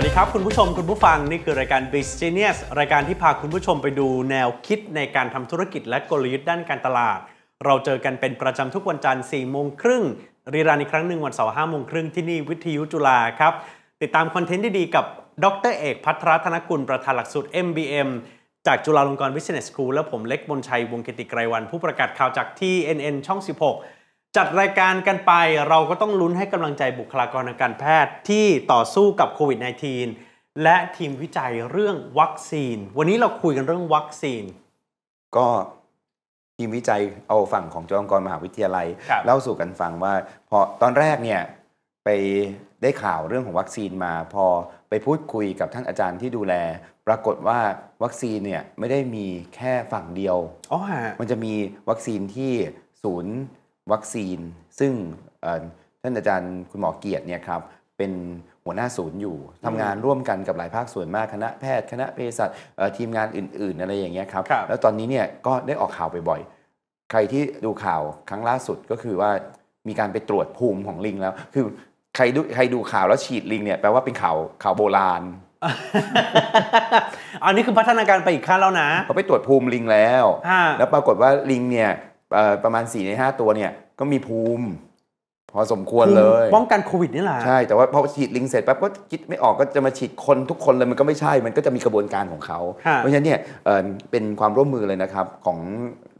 วัสดีครับคุณผู้ชมคุณผู้ฟัง นี่คือรายการ b u s i n e s s รายการที่พาคุณผู้ชมไปดูแนวคิดในการทำธุรกิจและกลยุทธ์ด้านการตลาด เราเจอกันเป็นประจำทุกวันจันทร์4โมงครึ่ง รีรานอีกครั้งหนึ่งวันเสาร์5โมงครึ่งที่นี่วิทยุจุฬาครับ ติดตามคอนเทนต์ดีๆกับดรเอกพัทรธนกุลประธานหลักสูตร MBM จากจุฬาลงกรณ์ Business School และผมเล็กบนชัยวงกิติไกรวัน ผู้ประกาศข่าวจากที่ NN ช่อง 16จัดรายการกันไปเราก็ต้องลุ้นให้กำลังใจบุคลากรทางการแพทย์ที่ต่อสู้กับโควิด -19 และทีมวิจัยเรื่องวัคซีน วันนี้เราคุยกันเรื่องวัคซีน ก็ทีมวิจัยเอาฝั่งของจุฬาลงกรณ์มหาวิทยาลัยเล่าสู่กันฟังว่าพอตอนแรกเนี่ยไปได้ข่าวเรื่องของวัคซีนมา พอไปพูดคุยกับท่านอาจารย์ที่ดูแล ปรากฏว่าวัคซีนเนี่ยไม่ได้มีแค่ฝั่งเดียวออ๋ฮะมันจะมีวัคซีนที่ศูนย์วัคซีนซึ่งท่านอาจารย์คุณหมอเกียรติเนี่ยครับเป็นหัวหน้าศูนย์อยู่ ทำงานร่วมกันกับหลายภาคส่วนมากคณะแพทย์คณะเภสัชทีมงานอื่น ๆอะไรอย่างเงี้ยครับรบแล้วตอนนี้เนี่ยก็ได้ออกข่าวบ่อยๆใครที่ดูข่าวครั้งล่าสุดก็คือว่ามีการไปตรวจภูมิของลิงแล้ว คือใครดูใครดูข่าวแล้วฉีดลิงเนี่ยแปลว่าเป็นข่าวข่าวโบราณอันนี้คือพัฒนาการไปอีกขั้นแล้วนะเขาไปตรวจภูมิลิงแล้ว แล้วปรากฏว่าลิงเนี่ยประมาณ4ในาตัวเนี่ยก็มีภูมิ พอสมควรเลยป้องกันโควิด นี่แหละใช่ แต่ว่าพอฉีดลิงเสร็จปั๊บก็คิดไม่ออกก็จะมาฉีดคนทุกคนเลยมันก็ไม่ใช่มันก็จะมีกระบวนการของเขา เพราะฉะนั้นเนี่ยเป็นความร่วมมือเลยนะครับ ของ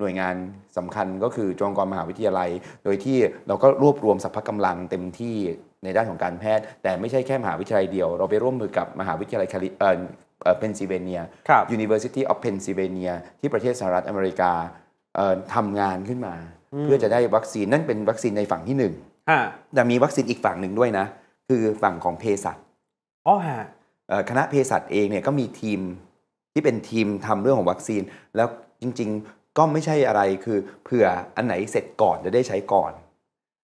หน่วยงานสำคัญก็คือจุฬาลงกรณ์มหาวิทยาลัย โดยที่เราก็รวบรวมสรรพกำลังเต็มที่ในด้านของการแพทย์ แต่ไม่ใช่แค่มหาวิทยาลัยเดียว เราไปร่วมมือกับมหาวิทยาลัยเพนซิลเวเนีย University of Pennsylvania ที่ประเทศสหรัฐอเมริกาทำงานขึ้นมาเพื่อจะได้วัคซีนนั่นเป็นวัคซีนในฝั่งที่หนึ่ง แต่มีวัคซีนอีกฝั่งหนึ่งด้วยนะ คือฝั่งของเภสัชอ๋อฮะคณะเภสัชเองเนี่ยก็มีทีมที่เป็นทีมทำเรื่องของวัคซีน แล้วจริงๆก็ไม่ใช่อะไรคือเผื่ออันไหนเสร็จก่อนจะได้ใช้ก่อน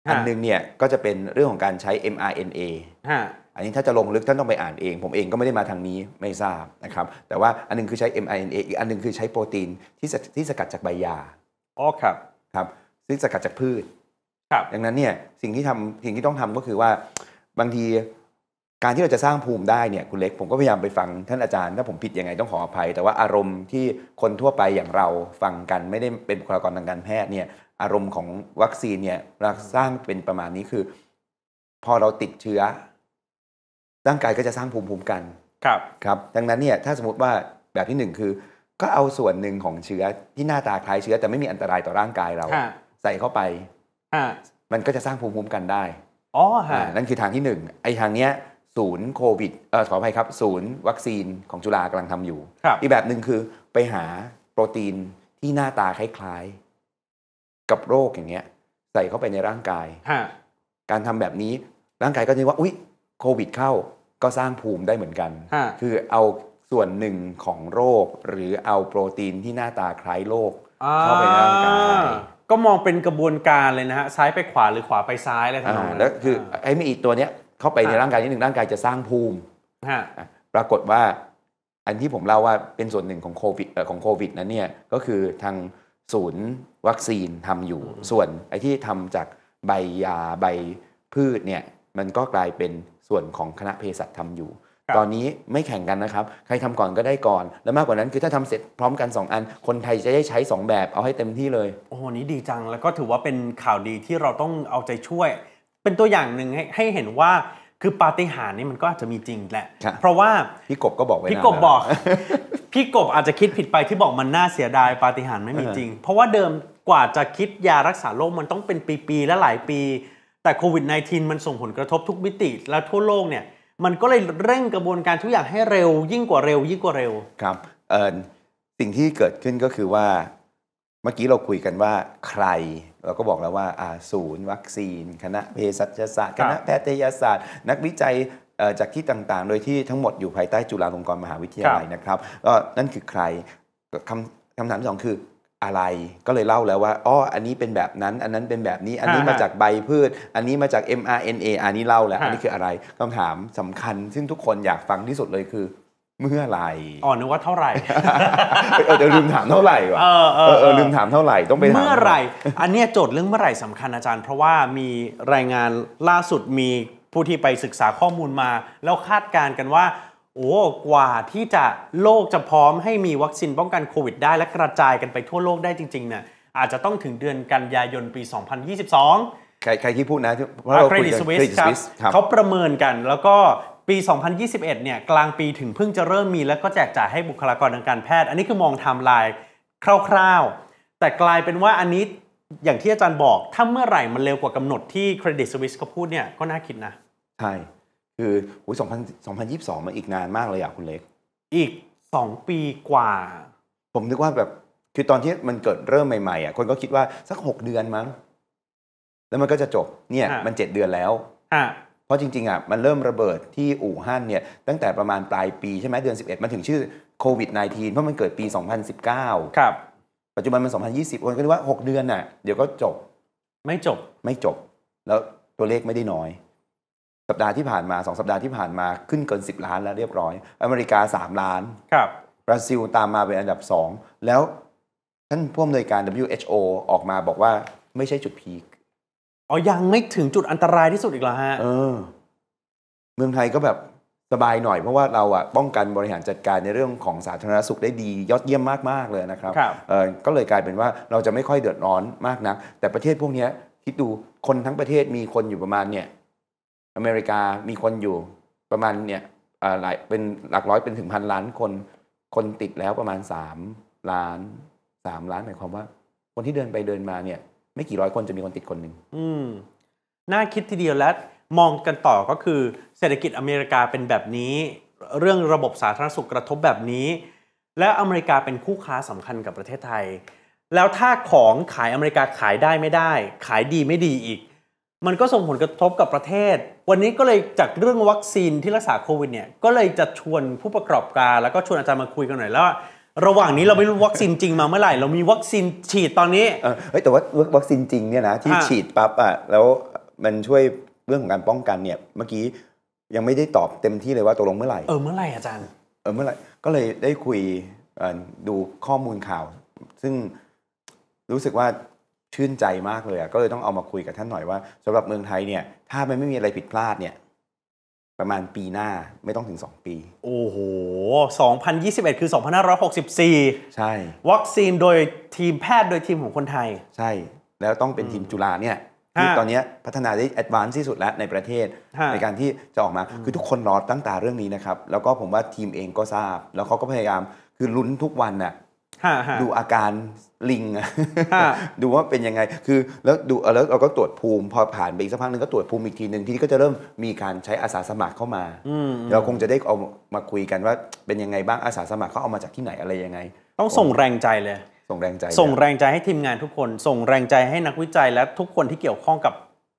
อันนึงเนี่ยก็จะเป็นเรื่องของการใช้ mRNA อันนี้ถ้าจะลงลึกท่านต้องไปอ่านเอง ผมเองก็ไม่ได้มาทางนี้ไม่ทราบนะครับแต่ว่าอันนึงคือใช้ mRNA อีกอันนึงคือใช้โปรตีนที่ที่สกัดจากใบยาอ๋อครับครับซึ่งสกัดจากพืช ครับ ดังนั้นเนี่ยสิ่งที่ทำสิ่งที่ต้องทำก็คือว่าบางทีการที่เราจะสร้างภูมิได้เนี่ยคุณเล็ก ผมก็พยายามไปฟังท่านอาจารย์ถ้าผมผิดยังไงต้องขออภัยแต่ว่าอารมณ์ที่คนทั่วไปอย่างเราฟังกันไม่ได้เป็นบุคลากรทางการแพทย์เนี่ย อารมณ์ของวัคซีนเนี่ยเราสร้างเป็นประมาณนี้คือ พอเราติดเชื้อร่างกายก็จะสร้างภูมิภูมิกันครับ ครับดังนั้นเนี่ยถ้าสมมติว่าแบบที่หนึ่งคือก็เอาส่วนหนึ่งของเชื้อที่หน้าตาคล้ายเชื้อ แต่ไม่มีอันตรายต่อร่างกายเรา ใส่เข้าไป มันก็จะสร้างภูมิคุ้มกันได้อ๋อฮะนั่นคือทางที่หนึ่งไอ้ทางเนี้ย ศูนย์โควิดเออขออภัยครับ ศูนย์วัคซีนของจุฬากำลังทำอยู่ อีกแบบหนึ่งคือไปหาโปรตีนที่หน้าตาคล้ายๆ กับโรคอย่างเงี้ย ใส่เข้าไปในร่างกาย การทำแบบนี้ร่างกายก็จะว่าอุ๊ยโควิด เข้าก็สร้างภูมิได้เหมือนกันคือเอาส่วนหนึ่งของโรค หรือเอาโปรตีนที่หน้าตาคล้ายโรคเข้าไปในร่างกายก็มองเป็นกระบวนการเลยนะฮะซ้ายไปขวาหรือขวาไปซ้ายอะไรทั้งนั้นแล้วคือไอ้ไม่อีตัวเนี้ยเข้าไปในร่างกายนิดหนึ่งร่างกายจะสร้างภูมิปรากฏว่าอันที่ผมเล่าว่าเป็นส่วนหนึ่งของโควิดของโควิดนั้นเนี่ยก็คือทางศูนย์วัคซีนทำอยู่ ส่วนไอ้ที่ทำจากใบยาใบพืชเนี่ยมันก็กลายเป็นส่วนของคณะเภสัชทำอยู่ตอนนี้ไม่แข่งกันนะครับ ใครทำก่อนก็ได้ก่อน แล้วมากกว่านั้นคือถ้าทำเสร็จพร้อมกัน 2 อัน คนไทยจะได้ใช้ 2 แบบเอาให้เต็มที่เลย โอ้โหนี้ดีจังแล้วก็ถือว่าเป็นข่าวดีที่เราต้องเอาใจช่วย เป็นตัวอย่างหนึ่งให้ให้เห็นว่าคือปาฏิหาริย์นี่มันก็อาจจะมีจริงแหละ เพราะว่าพี่กบก็บอกไว้พี่กบบอกพี่กบอาจจะคิดผิดไปที่บอกมันน่าเสียดายปาฏิหาริย์ไม่มีจริง เพราะว่าเดิมกว่าจะคิดยารักษาโรคมันต้องเป็นปีๆและหลายปีแต่โควิด -19 มันส่งผลกระทบทุกมิติและทั่วโลกเนี่ยมันก็เลยเร่งกระบวนการทุกอย่างให้เร็ว ยิ่งกว่าเร็ว ยิ่งกว่าเร็วครับเออสิ่งที่เกิดขึ้นก็คือว่า เมื่อกี้เราคุยกันว่าใคร เราก็บอกแล้วว่าศูนย์วัคซีน คณะเภสัชศาสตร์ คณะแพทยศาสตร์ นักวิจัยจากที่ต่างๆโดยที่ทั้งหมดอยู่ภายใต้จุฬาลงกรณ์มหาวิทยาลัยนะครับ ก็นั่นคือใครคำคำถามสองคืออะไรก็เลยเล่าแล้วว่าอ๋ออันนี้เป็นแบบนั้น อันนั้นเป็นแบบนี้อันนี้มาจากใบพืชอันนี้มาจาก mRNA อันนี้เล่าแล้ว อันนี้คืออะไรคำถามสำคัญ ซึ่งทุกคนอยากฟังที่สุดเลยคือ เมื่อไหร่อ๋อนึกว่าเท่าไหร่เออดี๋ยวลืมถามเท่าไหร่วะเออเออลืมถามเท่าไหร่ต้องไปเมื่อไหร่อันนี้โจทย์เรื่องเมื่อไหร่สำคัญอาจารย์เพราะว่ามีรายงานล่าสุดมีผู้ที่ไปศึกษาข้อมูลมาแล้วคาดการณ์กันว่าโอ้กว่าที่จะโลกจะพร้อมให้มีวัคซีนป้องกันโควิดได้ และกระจายกันไปทั่วโลกได้จริงๆเนี่ยอาจจะต้องถึงเดือนกันยายนปี 2022 ใครใครที่พูดนะเพราะเราคุยกันครับเขาประเมินกันแล้วก็ปี 2021 เนี่ยกลางปีถึงเพิ่งจะเริ่มมีแล้วก็แจกจ่ายให้บุคลากรทางการแพทย์ อันนี้คือมองไทม์ไลน์คร่าวๆ แต่กลายเป็นว่าอันนี้อย่างที่อาจารย์บอกถ้าเมื่อไหร่มันเร็วกว่ากำหนดที่เครดิตสวิสเขาพูดเนี่ยก็น่าคิดนะใช่คือหูสองพันสองพันยี่สิบสองมันอีกนานมากเลยอะคุณเล็ก อีกสองปีกว่า ผมนึกว่าแบบ คือตอนที่มันเกิดเริ่มใหม่ๆอะคนก็คิดว่าสักหกเดือนมั้ง แล้วมันก็จะจบ เนี่ย มันเจ็ดเดือนแล้ว เพราะจริงๆอ่ะมันเริ่มระเบิดที่อู่ฮั่นเนี่ย ตั้งแต่ประมาณปลายปีใช่ไหมเดือน 11 มันถึงชื่อโควิด -19 เพราะมันเกิดปี 2019 ครับ ปัจจุบันมัน 2020 คนก็คิดว่า 6 เดือนน่ะ เดี๋ยวก็จบ ไม่จบ ไม่จบ แล้วตัวเลขไม่ได้น้อยสัปดาห์ที่ผ่านมา 2 สัปดาห์ที่ผ่านมาขึ้นเกิน 10 ล้านแล้วเรียบร้อย อเมริกา 3 ล้านครับบราซิลตามมาเป็นอันดับ2แล้วท่านผู้อำนวยการ WHO ออกมาบอกว่าไม่ใช่จุดพีคอ๋อยังไม่ถึงจุดอันตรายที่สุดอีกเหรอฮะเออ เมืองไทยก็แบบสบายหน่อยเพราะว่าเราอะป้องกันบริหารจัดการในเรื่องของสาธารณสุขได้ดี ยอดเยี่ยมมากๆเลยนะครับรบก็เลยกลายเป็นว่าเราจะไม่ค่อยเดือดร้อนมากนะักแต่ประเทศพวกนี้คิดดูคนทั้งประเทศมีคนอยู่ประมาณเนี่ยอเมริกามีคนอยู่ประมาณเนี่ยหลายเป็นหลักร้อยเป็นถึงพันล้านคนคนติดแล้วประมาณสามล้านสามล้านหมายความว่าคนที่เดินไปเดินมาเนี่ยไม่กี่ร้อยคนจะมีคนติดคนหนึ่งอืมน่าคิดทีเดียวและมองกันต่อก็คือ เศรษฐกิจอเมริกาเป็นแบบนี้ เรื่องระบบสาธารณสุขกระทบแบบนี้ และอเมริกาเป็นคู่ค้าสำคัญกับประเทศไทย แล้วถ้าของขายอเมริกาขายได้ไม่ได้ ขายดีไม่ดีอีกมันก็ส่งผลกระทบกับประเทศ วันนี้ก็เลยจากเรื่องวัคซีนที่รักษาโควิดเนี่ยก็เลยจะชวนผู้ประกอบการแล้วก็ชวนอาจารย์มาคุยกันหน่อยแล้วระหว่างนี้เราไม่รู้วัคซีนจริงมาเมื่อไหร่ เรามีวัคซีนฉีดตอนนี้เออแต่ว่าวัคซีนจริงเนี่ยนะที่ฉีดปั๊บอ่ะแล้วมันช่วยเรื่องของการป้องกันเนี่ยเมื่อกี้ยังไม่ได้ตอบเต็มที่เลยว่าตกลงเมื่อไหร่เออเมื่อไหร่อาจารย์ เออเมื่อไหร่ก็เลยได้คุยดูข้อมูลข่าว ซึ่งรู้สึกว่าชื่นใจมากเลยก็เลยต้องเอามาคุยกับท่านหน่อยว่า สำหรับเมืองไทยเนี่ยถ้ามันไม่มีอะไรผิดพลาดเนี่ยประมาณปีหน้าไม่ต้องถึง 2 ปี โอ้โห 2021 คือ 2564ใช่ วัคซีนโดยทีมแพทย์โดยทีมของคนไทย ใช่แล้วต้องเป็นทีมจุฬาเนี่ยที่ตอนนี้พัฒนาได้แอดวานซ์ที่สุดแล้วในประเทศ ในการที่จะออกมาคือทุกคนรอตั้งตาเรื่องนี้นะครับแล้วก็ผมว่าทีมเองก็ทราบ แล้วเขาก็พยายามคือลุ้นทุกวันน่ะดูอาการลิงดูว่าเป็นยังไงคือแล้วดูแล้วเราก็ตรวจภูมิพอผ่านไปอีกสักพักนึงก็ตรวจภูมิอีกทีหนึ่งทีนี้ก็จะเริ่มมีการใช้อาสาสมัครเข้ามาเราคงจะได้เอามาคุยกันว่าเป็นยังไงบ้างอาสาสมัครเขาเอามาจากที่ไหนอะไรยังไง ต้องส่งแรงใจเลยส่งแรงใจ ส่งแรงใจให้ทีมงานทุกคนส่งแรงใจให้นักวิจัยและทุกคนที่เกี่ยวข้องกับ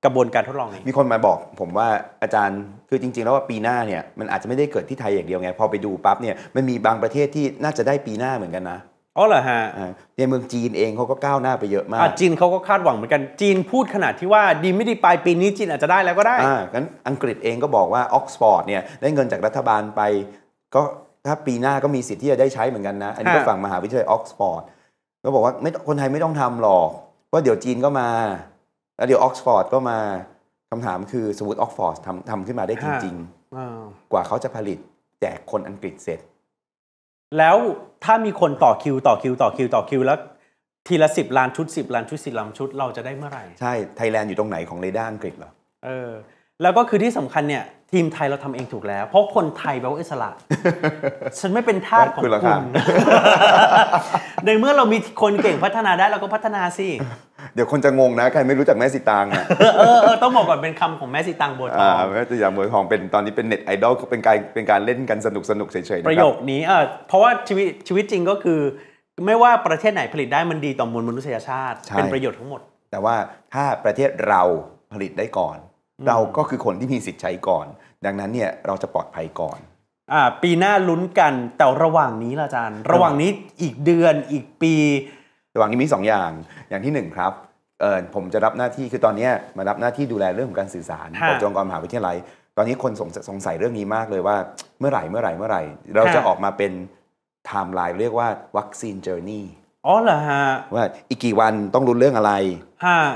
กระบวนการทดลองนี้มีคนมาบอก ผมว่าอาจารย์คือจริง ๆ แล้วว่าปีหน้าเนี่ยมันอาจจะไม่ได้เกิดที่ไทยอย่างเดียวไง พอไปดูปั๊บเนี่ยมันมีบางประเทศที่น่าจะได้ปีหน้าเหมือนกันนะอ๋อเหรอฮะในเมืองจีนเองเขาก็ก้าวหน้าไปเยอะมากจีนเขาก็คาดหวังเหมือนกันจีนพูดขนาดที่ว่าดีไม่ดีปลายปีนี้จีนอาจจะได้แล้วก็ได้อ่างั้นอังกฤษเองก็บอกว่าออกซฟอร์ดเนี่ยได้เงินจากรัฐบาลไปก็ถ้าปีหน้าก็มีสิทธิ์ที่จะได้ใช้เหมือนกันนะ อันนี้ก็ฝั่งมหาวิทยาลัยออกซฟอร์ดก็บอกว่าไม่คนไทยไม่ต้องทำหรอกว่าเดี๋ยวจีนก็มา แล้วเดี๋ยวออกซฟอร์ดก็มาคำถามคือสมมติออกซฟอร์ดทำทำขึ้นมาได้จริงๆกว่าเขาจะผลิตแจกคนอังกฤษเสร็จแล้วถ้ามีคนต่อคิวต่อคิวต่อคิวต่อคิวแล้วทีละสิบล้านชุดสิบล้านชุดสิบล้านชุดเราจะได้เมื่อไหร่ใช่ ไทยแลนด์อยู่ตรงไหนของเรดาร์อังกฤษเหรอ เออ แล้วก็คือที่สำคัญเนี่ย ทีมไทยเราทำเองถูกแล้ว เพราะคนไทยแบบอิสระ ฉันไม่เป็นทาสของคุณในเมื่อเรามีคนเก่งพัฒนาได้เราก็พัฒนาสิเดี๋ยวคนจะงงนะใครไม่รู้จักแม่สีตางเออเออต้องบอกก่อนเป็นคำของแม่สีตางบัวทองแม่สีตางบัวทองเป็นตอนนี้เป็นเน็ตไอดอลเป็นการเป็นการเล่นกันสนุกสนุกเฉยๆประโยคนี้เออเพราะว่าชีวิตชีวิตจริงก็คือ ไม่ว่าประเทศไหนผลิตได้มันดีต่อมวลมนุษยชาติเป็นประโยชน์ทั้งหมดแต่ว่าถ้าประเทศเราผลิตได้ก่อน เราก็คือคนที่มีสิทธิ์ใช้ก่อน ดังนั้นเนี่ยเราจะปลอดภัยก่อนอ่าปีหน้าลุ้นกันแต่ระหว่างนี้ล่ะอาจารย์ ระหว่างนี้อีกเดือนอีกปี ระหว่างนี้มี2อย่างอย่างที่1ครับเออผมจะรับหน้าที่คือตอนนี้มารับหน้าที่ดูแลเรื่องของการสื่อสารขององกรมหาวิทยาลัยตอนนี้คนสงสงสัยเรื่องนี้มากเลยว่าเมื่อไหร่เมื่อไหร่เมื่อไหร่ เราจะออกมาเป็นไทม์ไลน์เรียกว่าวัคซีนเจอร์นี่อ๋อเหรอฮะว่าอีกกี่วันต้องรุ้นเรื่องอะไร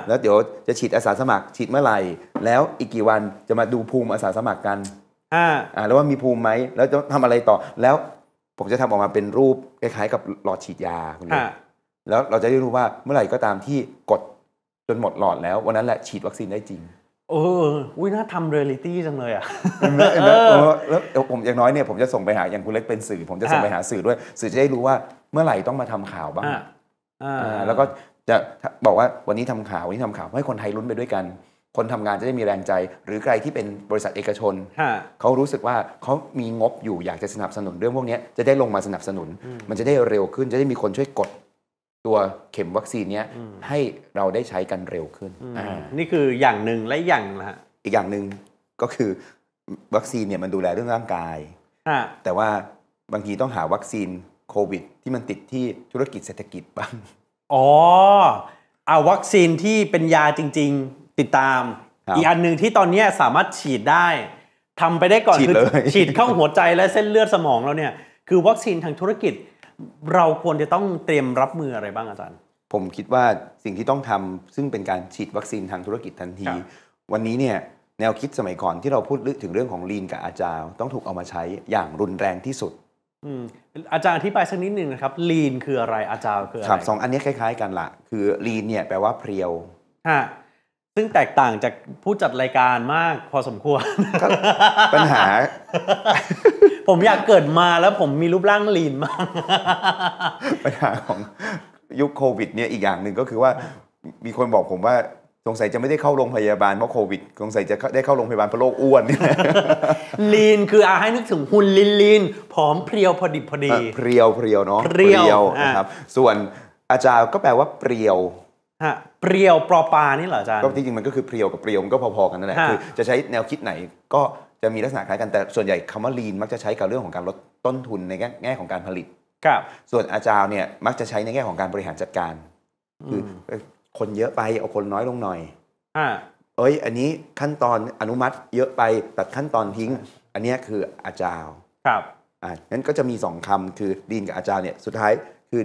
แล้วเดี๋ยวจะฉีดอาสาสมัครฉีดเมื่อไหร่ แล้วอีกกี่วันจะมาดูภูมิอาสาสมัครกันอ่า แล้วว่ามีภูมิไหมแล้วจะทำอะไรต่อ แล้วผมจะทำออกมาเป็นรูปคล้าย ๆ กับหลอดฉีดยาคุณลุงแล้วเราจะได้รู้ว่าเมื่อไหร่ก็ตามที่กดจนหมดหลอดแล้ววันนั้นแหละฉีดวัคซีนได้จริงโอ้อุ้ยน่าทำเรียลิตี้จังเลยอ่ะแล้วแล้วผมอย่างน้อยเนี่ยผมจะส่งไปหาอย่างคุณเล็กเป็นสื่อ ผมจะส่งไปหาสื่อด้วย สื่อจะได้รู้ว่าเมื่อไหร่ต้องมาทำข่าวบ้างแล้วก็จะบอกว่าวันนี้ทำข่าววันนี้ทำาข่าวให้คนไทยลุ้นไปด้วยกัน คนทำงานจะได้มีแรงใจ หรือใครที่เป็นบริษัทเอกชนเขารู้สึกว่าเขามีงบอยู่อยากจะสนับสนุนเรื่องพวกนี้จะได้ลงมาสนับสนุน มันจะได้เร็วขึ้นจะได้มีคนช่วยกดตัวเข็มวัคซีนนี้ให้เราได้ใช้กันเร็วขึ้นนี่คืออย่างหนึ่งและอย่างละอีกอย่างหนึ่งก็คือวัคซีนเนี่ยมันดูแลเรื่องร่างกายแต่ว่าบางทีต้องหาวัคซีนโควิด ที่มันติดที่ธุรกิจเศรษฐกิจบ้างอ๋อเอาวัคซีนที่เป็นยาจริง ๆติดตาม อีกอันหนึ่งที่ตอนนี้สามารถฉีดได้ทำไปได้ก่อนฉีดเลยฉีดเข้าหัวใจและเส้นเลือดสมองเราเนี่ยคือวัคซีนทางธุรกิจเราควรจะต้องเตรียมรับมืออะไรบ้างอาจารย์ ผมคิดว่าสิ่งที่ต้องทำซึ่งเป็นการฉีดวัคซีนทางธุรกิจทันที วันนี้เนี่ยแนวคิดสมัยก่อนที่เราพูดถึงเรื่องของลีนกับอาจารย์ต้องถูกเอามาใช้อย่างรุนแรงที่สุดอาจารย์อธิบายสักนิดหนึ่งนะครับ ลีนคืออะไรอาจารย์คืออะไรสองอันนี้คล้าย ๆกันละคือ ลีนเนี่ยแปลว่าเพรียวฮะซึ่งแตกต่างจากผู้จัดรายการมากพอสมควรปัญหาผมอยากเกิดมาแล้วผมมีรูปร่างลีนมากปัญหาของยุคโควิดเนี่ยอีกอย่างหนึ่งก็คือว่ามีคนบอกผมว่าสงสัยจะไม่ได้เข้าโรงพยาบาลเพราะโควิด สงสัยจะได้เข้าโรงพยาบาลเพราะโรคอ้วนลีนคืออาให้นึกถึงหุ่นลีนลีนผอมเพรียวพอดิบพอดีเพรียวเพรียวเนาะเพรียวนะครับส่วนอาจารย์ก็แปลว่าเปรียวฮะเปรียวปลอปานี่เหรออาจารย์ก็จริงงมันก็คือเปรียวกับเปรียวมันก็พอๆกันนั่นแหละคือจะใช้แนวคิดไหนก็จะมีลักษณะคล้ายกัน แต่ส่วนใหญ่คำว่าลีนมักจะใช้กับเรื่องของการลดต้นทุน ในแง่ของการผลิต ครับส่วนอาจารย์เนี่ยมักจะใช้ในแง่ของการบริหารจัดการ คือคนเยอะไปเอาคนน้อยลงหน่อยอเอ้ยอันนี้ขั้นตอนอนุมัติเยอะไปตัดขั้นตอนทิ้ง อันนี้คืออาจารย์ครับอ่านั้นก็จะมีสองคำคือดีนกับอาจารย์เนี่ยสุดท้ายคือ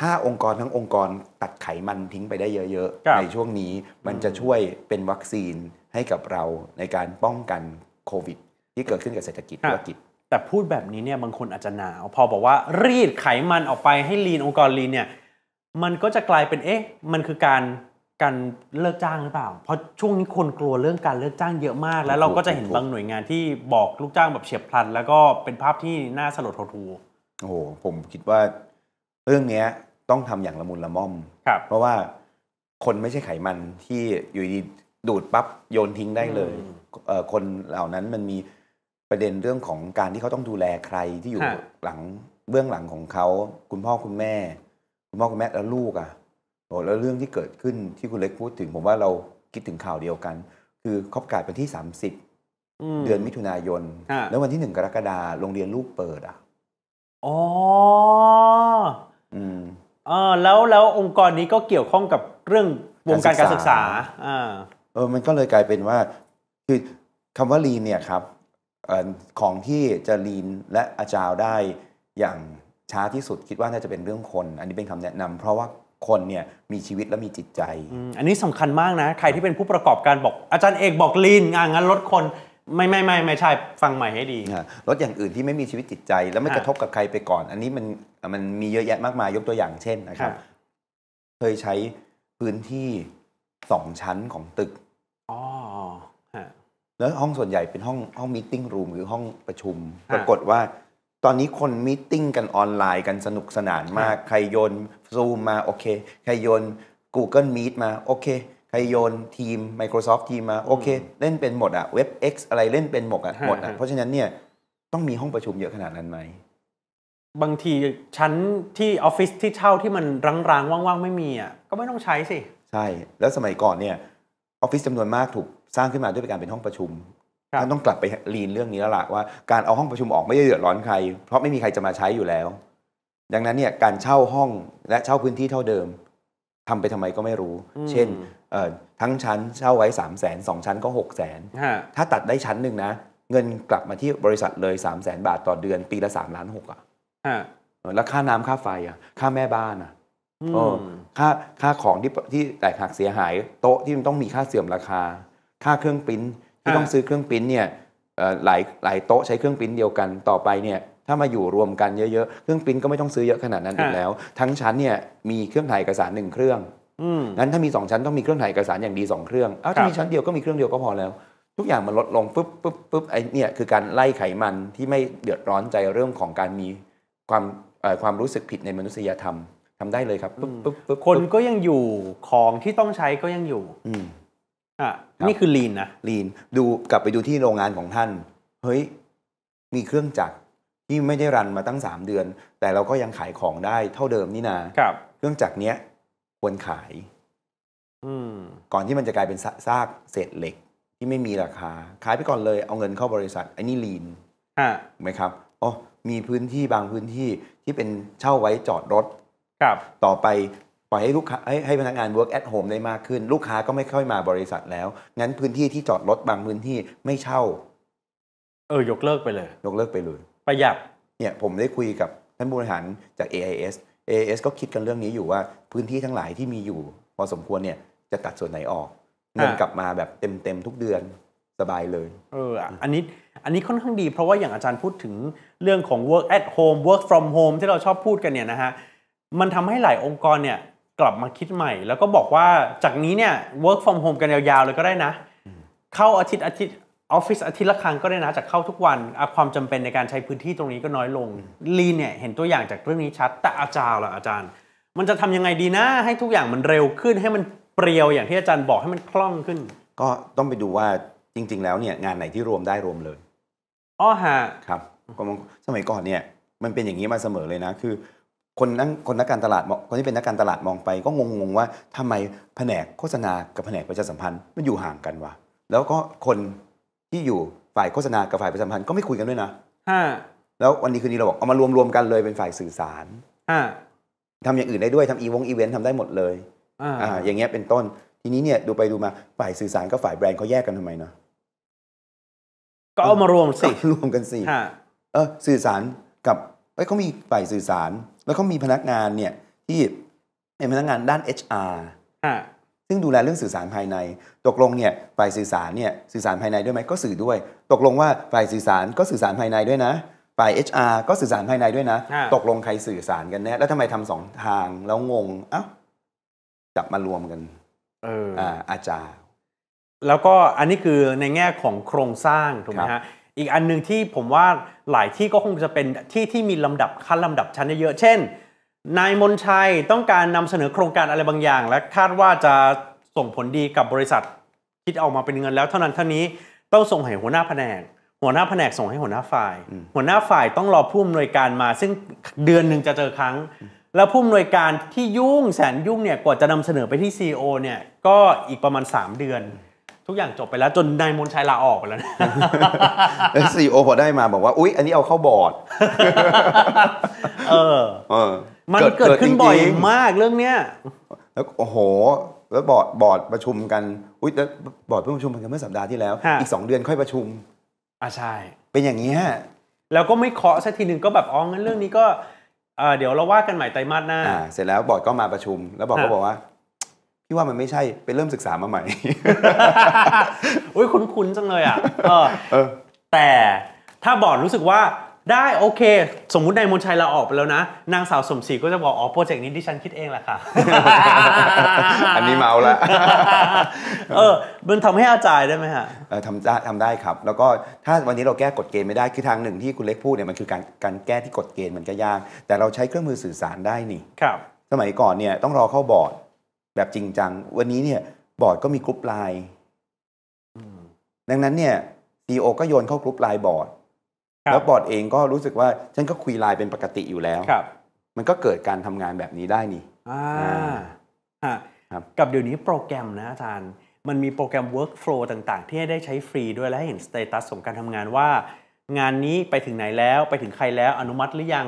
ถ้าองค์กรทั้งองค์กรตัดไขมันทิ้งไปได้เยอะๆในช่วงนี้มันจะช่วยเป็นวัคซีนให้กับเราในการป้องกันควิดที่เกิดขึ้นกับเศรษฐกิจธุรกิจ แต่พูดแบบนี้เนี่ยบางคนอาจจะหนาวพอบอกว่ารีดไขมันออกไปให้ลีนองค์กรลีนเนี่ย มันก็จะกลายเป็นเอ๊ะมันคือการการเลิกจ้างหรือเปล่าเพราะช่วงนี้คนกลัวเรื่องการเลิกจ้างเยอะมาก แล้วเราก็จะเห็นบางหน่วยงานที่บอกลูกจ้างแบบเฉียบพลัน แล้วก็เป็นภาพที่น่าสลดหดทูโอ้โหผมคิดว่า เรื่องนี้ต้องทำอย่างละมุนละม่อมเพราะว่าคนไม่ใช่ไขมันที่อยู่ดีดูดปั๊บโยนทิ้งได้เลยคนเหล่านั้นมันมีประเด็นเรื่องของการที่เขาต้องดูแลใครที่อยู่หลังเบื้องหลังของเขาคุณพ่อคุณแม่ คุณพ่อคุณแม่แล้วลูกอะ่ะโอ้แล้วเรื่องที่เกิดขึ้นที่คุณเล็กพูดถึงผมว่าเราคิดถึงข่าวเดียวกัน คือเขาประกาศวันที่สามสิบเดือนมิถุนายน แล้ววันที่หนึ่งกรกฎาคมโรงเรียนลูกเปิด อ่ะอ๋ออืมอ่แล้วแล้วองค์กรนี้ก็เกี่ยวข้องกับเรื่องวงการการศึกษา อ่า เออมันก็เลยกลายเป็นว่าคือคำว่าลีนเนี่ยครับของที่จะลีนและอาจารย์ได้อย่างช้าที่สุดคิดว่าน่าจะเป็นเรื่องคน อันนี้เป็นคำแนะนำ เพราะว่าคนเนี่ยมีชีวิตและมีจิตใจ อันนี้สำคัญมากนะใครที่เป็นผู้ประกอบการบอกอาจารย์เอกบอกลีนงานงั้นลดคนไม่ไม่ไม่ไม่ใช่ฟังใหม่ให้ดีลดอย่างอื่นที่ไม่มีชีวิตจิตใจ แล้วไม่กระทบกับใครไปก่อน อันนี้มันมันมีเยอะแยะมากมายยกตัวอย่างเช่นนะครับ เคยใช้พื้นที่สองชั้นของตึกแล้วห้องส่วนใหญ่เป็นห้องห้องมิ้งรูมหรือห้องประชุม ปรากฏว่า ตอนนี้คนมิ้งกันออนไลน์ กันสนุกสนานมาก ใครโยนซูมมา โอเค ใครโยน Google Meet มา โอเค ใครโยนทีม Microsoft ทีมมา โอเค เล่นเป็นหมดอะเว็บเอะไรเล่นเป็นหมดอะหมดอะเพราะฉะนั้นเนี่ยต้องมีห้องประชุมเยอะขนาดนั้นไหมบางที ชั้นที่ออฟฟิศที่เช่าที่มันร้างๆ ว่าง ๆ ไม่มีอ่ะก็ไม่ต้องใช้สิใช่ แล้วสมัยก่อนเนี่ยออฟฟิศจำนวนมากถูกสร้างขึ้นมาด้วยการเป็นห้องประชุม ท่านต้องกลับไปลีนเรื่องนี้แล้วล่ะว่าการเอาห้องประชุมออก ไม่ได้เดือดร้อนใคร เพราะไม่มีใครจะมาใช้อยู่แล้ว ดังนั้นเนี่ย การเช่าห้องและเช่าพื้นที่เท่าเดิม ทำไปทำไมก็ไม่รู้ เช่นทั้งชั้นเช่าไว้สามแสนสองชั้นก็หกแสนถ้าตัดได้ชั้นหนึ่งนะเงินกลับมาที่บริษัทเลยสามแสนบาทต่อเดือน ปีละสามล้านหกอ่ะแล้วค่าน้ำค่าไฟอ่ะ ค่าแม่บ้านอ่ะค่าค่าของที่ที่แตกหักเสียหายโต๊ะที่มันต้องมีค่าเสื่อมราคาค่าเครื่องปิ้นที่ต้องซื้อเครื่องปิ้นเนี่ยหลายหลายโต๊ะใช้เครื่องปิ้นเดียวกันต่อไปเนี่ย ถ้ามาอยู่รวมกันเยอะๆ เครื่องปิ้นก็ไม่ต้องซื้อเยอะขนาดนั้นอีกแล้ว ทั้งชั้นเนี่ยมีเครื่องถ่ายเอกสารหนึ่งเครื่องนั้นถ้ามีสองชั้นต้องมีเครื่องถ่ายเอกสารอย่างดีสองเครื่องอ้าวถ้ามีชั้นเดียวก็มีเครื่องเดียวก็พอแล้ว ทุกอย่างมันลดลงปุ๊บปุ๊บปุ๊บไอเนี่ยคือการไล่ไขมันที่ไม่เดือดร้อนใจเรื่องของการมีความความรู้สึกผิดในมนุษยธรรมทำได้เลยครับปุ๊บปุ๊บคนก็ยังอยู่ของที่ต้องใช้ก็ยังอยู่นี่คือลีนนะลีนดูกลับไปดูที่โรงงานของท่าน เฮ้ยมีเครื่องจักรที่ไม่ได้รันมาตั้งสามเดือน แต่เราก็ยังขายของได้เท่าเดิมนี่นาครับ เครื่องจักรเนี้ยควรขายก่อนที่มันจะกลายเป็นซากเศษเหล็ก ที่ไม่มีราคา ขายไปก่อนเลยเอาเงินเข้าบริษัทไอ้นี่ลีนไหมครับอ๋อ มีพื้นที่บางพื้นที่ที่เป็นเช่าไว้จอดรถครับต่อไปปล่อยให้ลูกค้าให้พนักงาน work at home ได้มากขึ้น ลูกค้าก็ไม่ค่อยมาบริษัทแล้ว งั้นพื้นที่ที่จอดรถบางพื้นที่ไม่เช่า เออ ยกเลิกไปเลย ยกเลิกไปเลย ประหยัดเนี่ยผมได้คุยกับท่านผู้บริหารจาก AIS AIS ก็คิดกันเรื่องนี้อยู่ว่า พื้นที่ทั้งหลายที่มีอยู่ พอสมควรเนี่ยจะตัดส่วนไหนออกเงินกลับมาแบบเต็มเต็มทุกเดือนสบายเลย เอออันนี้อันนี้ค่อนข้างดี เพราะว่าอย่างอาจารย์พูดถึงเรื่องของ work at home work from home ที่เราชอบพูดกันเนี่ยนะฮะมันทำให้หลายองค์กรเนี่ยกลับมาคิดใหม่แล้วก็บอกว่าจากนี้เนี่ย work from home กันยาวๆ เลยก็ได้นะ เข้าอาทิตย์อาทิตย์ออฟฟิศอาทิตย์ละครั้งก็ได้นะ จากเข้าทุกวัน ความจำเป็นในการใช้พื้นที่ตรงนี้ก็น้อยลงลีนเนี่ยเห็นตัวอย่างจากเรื่องนี้ชัดแต่อาจารย์ล่ะอาจารย์ มันจะทำยังไงดีนะ ให้ทุกอย่างมันเร็วขึ้นให้มันเปรียวอย่างที่อาจารย์บอกให้มันคล่องขึ้น ก็ต้องไปดูว่าจริง ๆ แล้วเนี่ยงานไหนที่รวมได้รวมเลยอ๋อฮะครับสมัยก่อนเนี่ย มันเป็นอย่างนี้มาเสมอเลยนะคือคนนังคนนักการตลาดคนที่เป็นนักการตลาดมองไป ก็งงๆว่าทำไมแผนกโฆษณากับแผนกประชาสัมพันธ์มันอยู่ห่างกันวะแล้วก็คนที่อยู่ฝ่ายโฆษณากับฝ่ายประชาสัมพันธ์ก็ไม่คุยกันด้วยนะแล้ววันนี้คืนนี้เราบอกเอามารวมๆกันเลยเป็นฝ่ายสื่อสารทำอย่างอื่นได้ด้วยทำอีวงอีเวนท์ทำได้หมดเลยอ่าอย่างเงี้ยเป็นต้นทีนี้เนี่ยดูไปดูมาฝ่ายสื่อสารกับฝ่ายแบรนด์เขาแยกกันทำไมเนาะก็เอามารวมสิรวมกันสิเออสื่อสารกับเอ้ยเขามีฝ่ายสื่อสารแล้วก็มีพนักงานเนี่ยที่เป็นพนักงานด้าน HR ซึ่งดูแลเรื่องสื่อสารภายใน ตกลงเนี่ยฝ่ายสื่อสารเนี่ยสื่อสารภายในด้วยไหมก็สื่อด้วย ตกลงว่าฝ่ายสื่อสารก็สื่อสารภายในด้วยนะฝ่าย HR ก็สื่อสารภายในด้วยนะ ตกลงใครสื่อสารกันแน่แล้วทำไมทำสองทางแล้วงงเอ้าจับมารวมกันเออาอาจารย์แล้วก็อันนี้คือในแง่ของโครงสร้างถูกไหมฮะอีกอันหนึ่งที่ผมว่าหลายที่ก็คงจะเป็นที่ที่มีลำดับขั้นลำดับชั้นเยอะเช่นนายมนชัยต้องการนำเสนอโครงการอะไรบางอย่าง และคาดว่าจะส่งผลดีกับบริษัทคิดออกมาเป็นเงินแล้วเท่านั้นเท่านี้ต้องส่งให้หัวหน้าแผนกหัวหน้าแผนกส่งให้หัวหน้าฝ่าย หัวหน้าฝ่ายต้องรอผู้อำนวยการมา ซึ่งเดือนหนึ่งจะเจอครั้ง แล้วผู้อำนวยการที่ยุ่งแสนยุ่งเนี่ยกว่าจะนำเสนอไปที่ซีอเนี่ยก็อีกประมาณ 3 เดือนทุกอย่างจบไปแล้วจนนายมนชัยลาออกไปแล้วนะซีโอพอได้มาบอกว่าอุ๊ย อันนี้เอาเข้าบอร์ดเออ มันเกิดขึ้นบ่อยมากเรื่องเนี้ยแล้วโอ้โห แล้วบอร์ดบอร์ดประชุมกันอุ๊ยแล้วบอร์ดเพิ่งประชุมกันเมื่อสัปดาห์ที่แล้วอีกสองเดือนค่อยประชุมอ่ะใช่เป็นอย่างนี้ฮะแล้วก็ไม่เคาะสักทีหนึ่งก็แบบอ๋องั้นเรื่องนี้ก็เดี๋ยวเราว่ากันใหม่ไตรมาสหน้าเสร็จแล้วบอร์ดก็มาประชุม แล้วบอร์ดก็บอกว่าพี่ว่ามันไม่ใช่ไปเริ่มศึกษามาใหม่อุ้ยคุ้นๆ จังเลยอ่ะแต่ถ้าบอร์ดรู้สึกว่าได้โอเค สมมุตินายมนชัยเราออกไปแล้วนะ นางสาวสมศรีก็จะบอกอ๋อโปรเจกต์นี้ที่ฉันคิดเองแหละค่ะ อันนี้เมาละเออมันทำให้อาจายได้ไหมฮะเออทำได้ทำได้ครับ แล้วก็ถ้าวันนี้เราแก้กฎเกณฑ์ไม่ได้ คือทางหนึ่งที่คุณเล็กพูดเนี่ยมันคือการการแก้ที่กฎเกณฑ์มันก็ยาก แต่เราใช้เครื่องมือสื่อสารได้นี่ครับสมัยก่อนเนี่ยต้องรอเข้าบอร์ดแบบจริงจัง วันนี้เนี่ยบอร์ดก็มีกรุ๊ปไลน์ดังนั้นเนี่ยซีโอก็โยนเข้ากรุ๊ปไลน์บอร์ดแล้วบอร์ดเองก็รู้สึกว่า ฉันก็คุยไลน์เป็นปกติอยู่แล้วมันก็เกิดการทำงานแบบนี้ได้นี่อ่ากับเดี๋ยวนี้โปรแกรมนะอาจารย์มันมีโปรแกรม workflow ต่างๆ ที่ให้ได้ใช้ฟรีด้วยและเห็นสเตตัสของการทำงานว่า งานนี้ไปถึงไหนแล้ว ไปถึงใครแล้วอนุมัติหรือยัง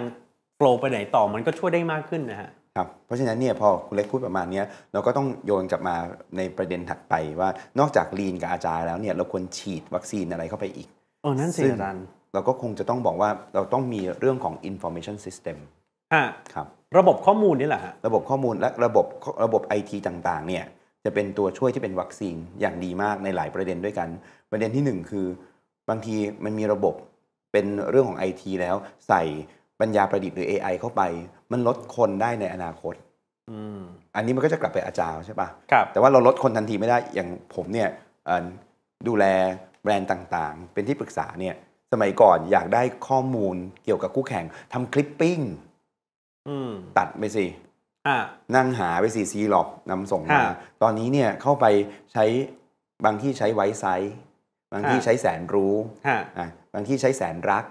โฟล์ไปไหนต่อมันก็ช่วยได้มากขึ้นนะฮะครับเพราะฉะนั้นเนี่ยพอคุณเล็กพูดประมาณนี้เราก็ต้องโยนกลับมาในประเด็นถัดไปว่านอกจากลีนกับอาจารย์แล้วเนี่ยเราควรฉีดวัคซีนอะไรเข้าไปอีกโอ้นั่นสิอาจารย์เราก็คงจะต้องบอกว่าเราต้องมีเรื่องของ information system ฮะครับระบบข้อมูลนี่แหละฮะระบบข้อมูลและระบบระบบไอทีต่างๆเนี่ยจะเป็นตัวช่วยที่เป็นวัคซีนอย่างดีมากในหลายประเด็นด้วยกัน ประเด็นที่ 1 คือบางทีมันมีระบบเป็นเรื่องของไอทีแล้วใส่ปัญญาประดิษฐ์ หรือ AI เข้าไป มันลดคนได้ในอนาคตอันนี้มันก็จะกลับไปอาจารย์ใช่ปะับแต่ว่าเราลดคนทันทีไม่ได้อย่างผมเนี่ยดูแลแบรนด์ต่างๆ เป็นที่ปรึกษาเนี่ย สมัยก่อนอยากได้ข้อมูลเกี่ยวกับคู่แข่งทำคลิปปิ้งตัดไปสินั่งหาไปสี่ซีหลอกนำส่งมาตอนนี้เนี่ยเข้าไปใช้บางที่ใช้ไว้ไซส์บางที่ใช้แสนรู้บางที่ใช้แสนรัก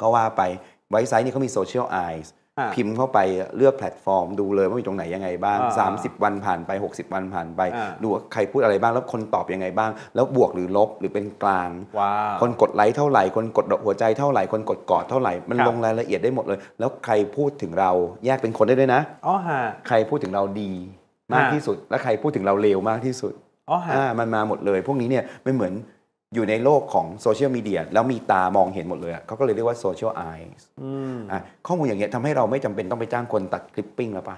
ก็ว่าไปไวซ์ไซต์นี่เขามีโซเชียลไอส์พิมพ์เข้าไปเลือกแพลตฟอร์ม ดูเลยว่ามีตรงไหนยังไงบ้าง 30 วันผ่านไป 60 วันผ่านไป ดูใครพูดอะไรบ้างแล้วคนตอบยังไงบ้างแล้วบวกหรือลบหรือเป็นกลาง คนกดไลค์เท่าไหร่ คนกดหัวใจเท่าไหร่ คนกดกอดเท่าไหร่มันลงรายละเอียดได้หมดเลยแล้วใครพูดถึงเราแยกเป็นคนได้ด้วยนะอ๋อฮะใครพูดถึงเราดีมากที่สุด แล้วใครพูดถึงเราเลวมากที่สุดอ๋อฮะมันมาหมดเลย พวกนี้เนี่ยไม่เหมือนอยู่ในโลกของโซเชียลมีเดียแล้วมีตามองเห็นหมดเลยเขาก็เลยเรียกว่าโซเชียลไอส์ข้อมูลอย่างเงี้ยทำให้เราไม่จำเป็นต้องไปจ้างคนตัดคลิปปิ้งแล้วปะ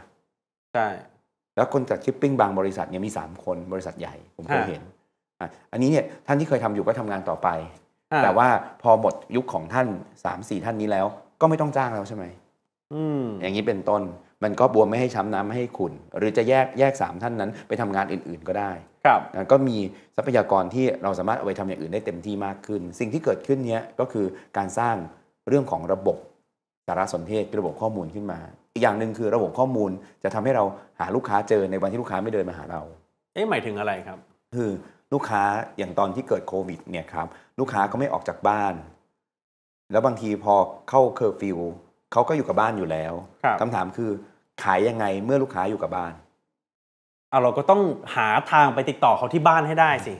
ใช่แล้วคนตัดคลิปปิ้งบางบริษัทเนี่ยมี 3 คนบริษัทใหญ่ ผมเคยเห็นอันนี้เนี่ย ท่านที่เคยทำอยู่ก็ทำงานต่อไป แต่ว่าพอหมดยุคของท่าน3่ท่านนี้แล้ว ก็ไม่ต้องจ้างแล้วใช่ไหมอย่างนี้เป็นต้นมันก็บวมไม่ให้ช้ำน้ำไม่ให้ขุ่นหรือจะแยกแยก3ท่านนั้นไปทำงานอื่นๆก็ได้ครับก็มีทรัพยากรที่เราสามารถเอาไปทำอย่างอื่นได้เต็มที่มากขึ้นสิ่งที่เกิดขึ้นเนี้ยก็คือการสร้างเรื่องของระบบสารสนเทศระบบข้อมูลขึ้นมา อีกอย่างหนึ่งคือระบบข้อมูลจะทำให้เราหาลูกค้าเจอในวันที่ลูกค้าไม่เดินมาหาเราเอ๊ะหมายถึงอะไรครับคือลูกค้าอย่างตอนที่เกิดโควิดเนี่ยครับลูกค้าก็ไม่ออกจากบ้าน แล้วบางทีพอเข้าเคอร์ฟิวเขาก็อยู่กับบ้านอยู่แล้ว คำถามคือขายยังไงเมื่อลูกค้าอยู่กับบ้านเอาเราก็ต้องหาทางไปติดต่อเขาที่บ้านให้ได้สิ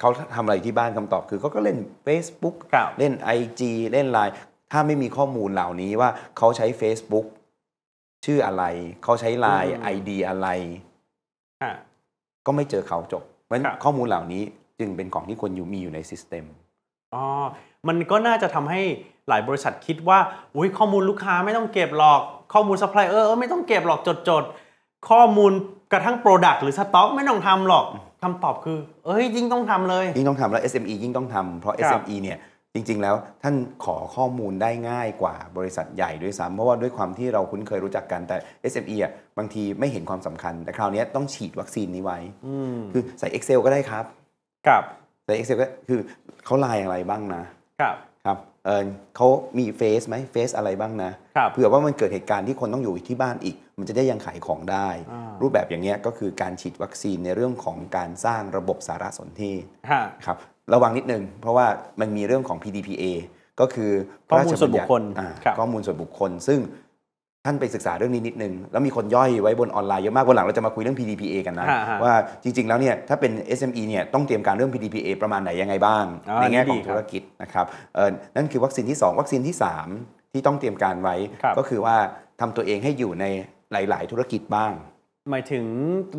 เขาทำอะไรที่บ้านคำตอบคือเขาก็เล่น Facebook เล่น IG เล่นไลน์ถ้าไม่มีข้อมูลเหล่านี้ว่า เขาใช้ Facebook ชื่ออะไร เขาใช้ไลน์ไอดีอะไร ก็ไม่เจอเขาจบ เพราะข้อมูลเหล่านี้ จึงเป็นของที่ควรอยู่มีอยู่ในซิสเต็มอ๋อ มันก็น่าจะทำให้หลายบริษัทคิดว่าอุ้ยข้อมูลลูกค้าไม่ต้องเก็บหรอกข้อมูลซัพพลายเออร์ไม่ต้องเก็บหรอกจดจดข้อมูลกระทั่งโปรดักต์หรือสต็อกไม่ต้องทำหรอกคำตอบคือ เอ้ยยิ่งต้องทำเลย ยิ่งต้องทำแล้ว SME ยิ่งต้องทำ เพราะ SME เนี่ยจริงๆแล้วท่านขอข้อมูลได้ง่ายกว่าบริษัทใหญ่ด้วยซ้ำ เพราะว่าด้วยความที่เราคุ้นเคยรู้จักกัน แต่ SME อ่ะบางทีไม่เห็นความสำคัญ แต่คราวนี้ต้องฉีดวัคซีนนี้ไว้คือใส่ Excel ก็ได้ครับกับแต่ Excel ก็คือเขาไลน์อะไรบ้างนะครับครับเออเขามีเฟซไหมเฟซอะไรบ้างนะเผื่อว่ามันเกิดเหตุการณ์ที่คนต้องอยู่ที่บ้านอีก มันจะได้ยังขายของได้ รูปแบบอย่างเงี้ยก็คือการฉีดวัคซีนในเรื่องของการสร้างระบบสารสนเทศครับระวังนิดนึงเพราะว่ามันมีเรื่องของ PDPA ก็คือข้อมูลส่วนบุคคล ข้อมูลส่วนบุคคล ซึ่งท่านไปศึกษาเรื่องนี้นิดนึง แล้วมีคนย่อยไว้บนออนไลน์เยอะมากวันหลังเราจะมาคุยเรื่อง PDPA กันนะ ว่าจริงๆ แล้วเนี่ยถ้าเป็น SME เนี่ยต้องเตรียมการเรื่อง PDPA ประมาณไหนยังไงบ้าง ในแง่ของธุรกิจนะครับนั่นคือวัคซีนที่ 2 วัคซีนที่ 3 ที่ต้องเตรียมการไว้ ก็คือว่าทำตัวเองให้อยู่ในหลายๆ ธุรกิจบ้าง หมายถึง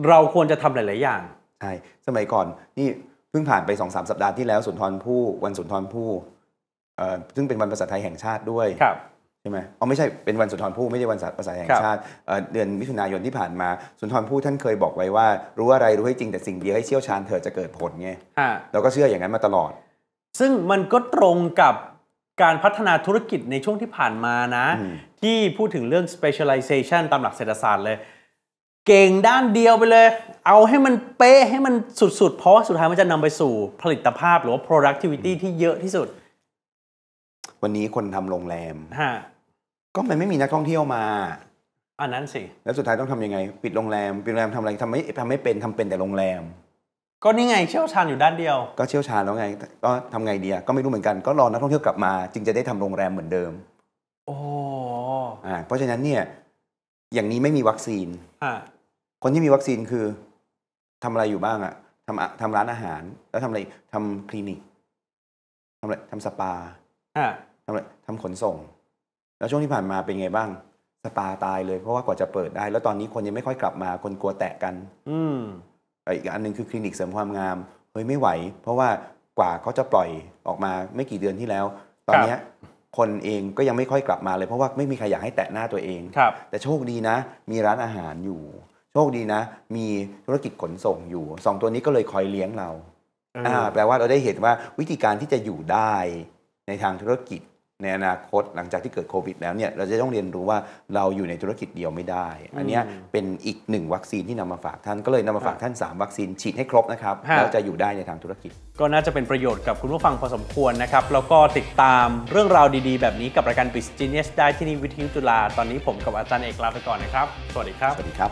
เราควรจะทำหลาย ๆ อย่างใช่สมัยก่อนนี่เพิ่งผ่านไป2อสสัปดาห์ที่แล้วสุนทรภู่วันสุนทรภู่ซึ่งเป็นวันภาษาไทยแห่งชาติด้วยใช่ไหมอ๋อไม่ใช่ เป็นวันสุนทรภู่ไม่ใช่วันภาษาแห่งชาติเดือนมิถุนายนที่ผ่านมา สุนทรภู่ท่านเคยบอกไว้ว่า รู้อะไรรู้ให้จริงแต่สิ่งเดียวให้เชี่ยวชาญเธอจะเกิดผลไงเราก็เชื่ออย่างนั้นมาตลอด ซึ่งมันก็ตรงกับการพัฒนาธุรกิจในช่วงที่ผ่านมานะ ที่พูดถึงเรื่อง specialization ตามหลักเศรษฐศาสตร์เลย เก่งด้านเดียวไปเลย เอาให้มันเป๊ะให้มันสุดๆ เพราะสุดท้ายมันจะนำไปสู่ผลิตภาพ หรือว่า productivity ที่เยอะที่สุด วันนี้คนทำโรงแรมก็มันไม่มีนักท่องเที่ยวมาอันนั้นสิ แล้วสุดท้ายต้องทำยังไง ปิดโรงแรมปิดโรงแรมทำอะไรทำไม่ทำไม่เป็นทำเป็นแต่โรงแรม ก็นี่ไง เชี่ยวชาญอยู่ด้านเดียว ก็เชี่ยวชาญแล้วไงก็ทำไงดีอะก็ไม่รู้เหมือนกันก็รอนักท่องเที่ยวกลับมาจึงจะได้ทำโรงแรมเหมือนเดิม โอ้อ่าเพราะฉะนั้นเนี่ยอย่างนี้ไม่มีวัคซีนอ่าคนที่มีวัคซีนคือทำอะไรอยู่บ้างอะทำทำร้านอาหาร แล้วทำอะไรทำคลินิกทำอะไรทำสปาทำอะไรทำขนส่งแล้วช่วงที่ผ่านมาเป็นไงบ้างสปาตายเลยเพราะว่ากว่าจะเปิดได้ แล้วตอนนี้คนยังไม่ค่อยกลับมา คนกลัวแตะกันอือีกอันนึงคือคลินิก เสริมความงาม เฮ้ยไม่ไหว เพราะว่ากว่าเขาจะปล่อยออกมาไม่กี่เดือนที่แล้ว ตอนนี้คนเองก็ยังไม่ค่อยกลับมาเลย เพราะว่าไม่มีใครอยากให้แตะหน้าตัวเองแต่โชคดีนะ มีร้านอาหารอยู่ โชคดีนะ มีธุรกิจขนส่งอยู่สองตัวนี้ก็เลยคอยเลี้ยงเรา อ่า แปลว่าเราได้เห็นว่าวิธีการที่จะอยู่ได้ ในทางธุรกิจในอนาคตหลังจากที่เกิดโควิดแล้วเนี่ยเราจะต้องเรียนรู้ว่าเราอยู่ในธุรกิจเดียวไม่ได้ อันนี้เป็นอีกหนึ่งวัคซีนที่นำมาฝากท่านก็เลยนำมาฝากท่าน 3 วัคซีน ฉีดให้ครบนะครับแล้วจะอยู่ได้ในทางธุรกิจ ก็น่าจะเป็นประโยชน์กับคุณผู้ฟังพอสมควรนะครับ แล้วก็ติดตามเรื่องราวดีๆแบบนี้กับรายการ b u s i n e s s ได้ที่นี่วิทยุจุฬาตอนนี้ผมกับอาจารย์เอกลาไปก่อนนะครับสวัสดีครับสวัสดีครับ